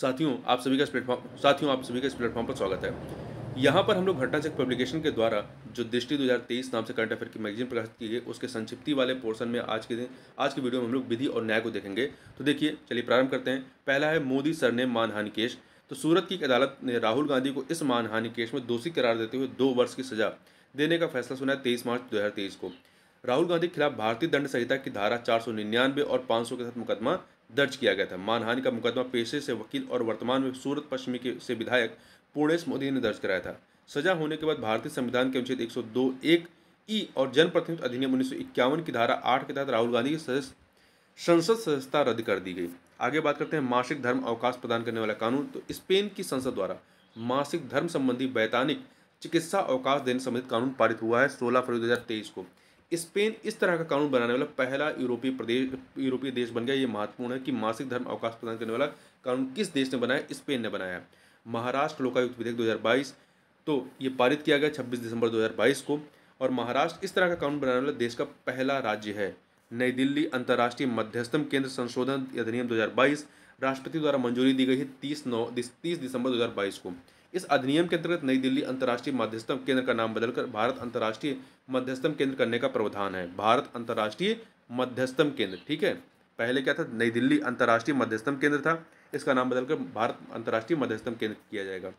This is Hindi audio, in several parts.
साथियों आप सभी का इस प्लेटफॉर्म साथियों आप सभी का इस प्लेटफॉर्म पर स्वागत है यहाँ पर हम लोग घटना चेक पब्लिकेशन के द्वारा जो दृष्टि 2023 नाम से करंट अफेयर की मैगजीन प्रकाशित की गई उसके संक्षिप्ति वाले पोर्शन में आज के दिन आज की वीडियो में हम लोग विधि और न्याय को देखेंगे तो देखिए चलिए प्रारंभ करते हैं पहला है मोदी सर ने मानहानि केस तो सूरत की एक अदालत ने राहुल गांधी को इस मानहानि केस में दोषी करार देते हुए दो वर्ष की सजा देने का फैसला सुना है तेईस मार्च दो को राहुल गांधी के खिलाफ भारतीय दंड संहिता की धारा चार और पाँच के तहत मुकदमा दर्ज किया गया था मानहानि का मुकदमा पेशे से वकील और वर्तमान में सूरत पश्चिमी के से विधायक पूर्णेश मोदी ने दर्ज कराया था सजा होने के बाद भारतीय संविधान के अनुच्छेद एक सौ दो एक ई और जनप्रतिनिधि अधिनियम उन्नीस की धारा आठ के तहत राहुल गांधी की सदस्य संसद सदस्यता रद्द कर दी गई आगे बात करते हैं मासिक धर्म अवकाश प्रदान करने वाला कानून तो स्पेन की संसद द्वारा मासिक धर्म संबंधी वैतानिक चिकित्सा अवकाश देने संबंधित कानून पारित हुआ है 16 फरवरी 2023 को स्पेन इस तरह का कानून बनाने वाला पहला यूरोपीय प्रदेश यूरोपीय देश बन गया ये महत्वपूर्ण है कि मासिक धर्म अवकाश प्रदान करने वाला कानून किस देश ने बनाया स्पेन ने बनाया महाराष्ट्र लोकायुक्त विधेयक 2022 तो ये पारित किया गया 26 दिसंबर 2022 को और महाराष्ट्र इस तरह का कानून बनाने वाला देश का पहला राज्य है नई दिल्ली अंतर्राष्ट्रीय मध्यस्थम केंद्र संशोधन अधिनियम दो राष्ट्रपति द्वारा मंजूरी दी गई है तीस नौ तीस दिसंबर बाईस को इस अधिनियम के अंतर्गत नई दिल्ली अंतर्राष्ट्रीय मध्यस्थम केंद्र का नाम बदलकर भारत अंतर्राष्ट्रीय मध्यस्थम केंद्र करने का प्रावधान है भारत अंतर्राष्ट्रीय मध्यस्थम केंद्र ठीक है पहले क्या था नई दिल्ली अंतर्राष्ट्रीय मध्यस्थम केंद्र था इसका नाम बदलकर भारत अंतर्राष्ट्रीय मध्यस्थम केंद्र किया जाएगा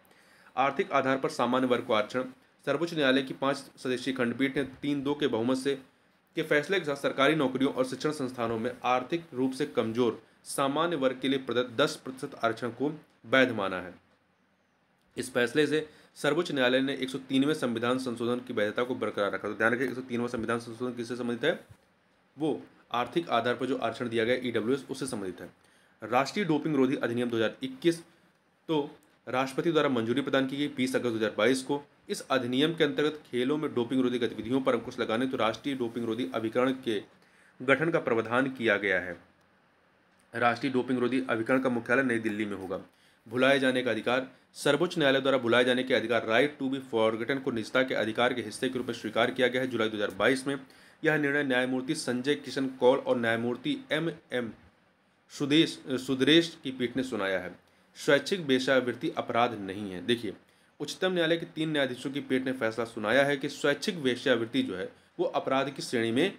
आर्थिक आधार पर सामान्य वर्ग को आरक्षण सर्वोच्च न्यायालय की पाँच सदस्यीय खंडपीठ ने तीन दो के बहुमत से के फैसले के साथ सरकारी नौकरियों और शिक्षण संस्थानों में आर्थिक रूप से कमजोर सामान्य वर्ग के लिए प्रदत्त दस प्रतिशत आरक्षण को वैध माना है इस फैसले से सर्वोच्च न्यायालय ने एक सौ संविधान संशोधन की वैधता को बरकरार रखा तो ध्यान रखें एक सौ संविधान संशोधन किससे संबंधित है वो आर्थिक आधार पर जो आरक्षण दिया गया ई e उससे संबंधित है राष्ट्रीय डोपिंग रोधी अधिनियम 2021 तो राष्ट्रपति द्वारा मंजूरी प्रदान की गई बीस अगस्त 2022 को इस अधिनियम के अंतर्गत खेलों में डोपिंग रोधी गतिविधियों पर अंकुश लगाने तो राष्ट्रीय डोपिंग रोधी अभिकरण के गठन का प्रावधान किया गया है राष्ट्रीय डोपिंग रोधी अभिकरण का मुख्यालय नई दिल्ली में होगा भुलाए जाने का अधिकार सर्वोच्च न्यायालय द्वारा भुलाए जाने के अधिकार राइट टू बी फॉरगेटन को निजता के अधिकार के हिस्से के रूप में स्वीकार किया गया है जुलाई 2022 में यह निर्णय न्यायमूर्ति संजय किशन कौल और न्यायमूर्ति एम एम सुदेश सुदरेश की पीठ ने सुनाया है स्वैच्छिक वेशावृत्ति अपराध नहीं है देखिए उच्चतम न्यायालय के तीन न्यायाधीशों की पीठ ने फैसला सुनाया है कि स्वैच्छिक वेशावृत्ति जो है वो अपराध की श्रेणी में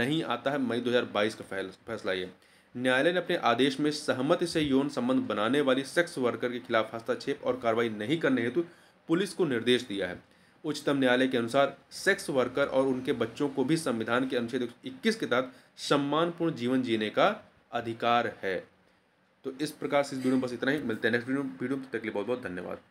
नहीं आता है मई दो का फैसला ये न्यायालय ने अपने आदेश में सहमति से यौन संबंध बनाने वाली सेक्स वर्कर के खिलाफ हस्तक्षेप और कार्रवाई नहीं करने हेतु पुलिस को निर्देश दिया है उच्चतम न्यायालय के अनुसार सेक्स वर्कर और उनके बच्चों को भी संविधान के अनुच्छेद 21 के तहत सम्मानपूर्ण जीवन जीने का अधिकार है तो इस प्रकार से इस वीडियो में बस इतना ही मिलते हैं नेक्स्ट वीडियो वीडियो तक के लिए बहुत बहुत धन्यवाद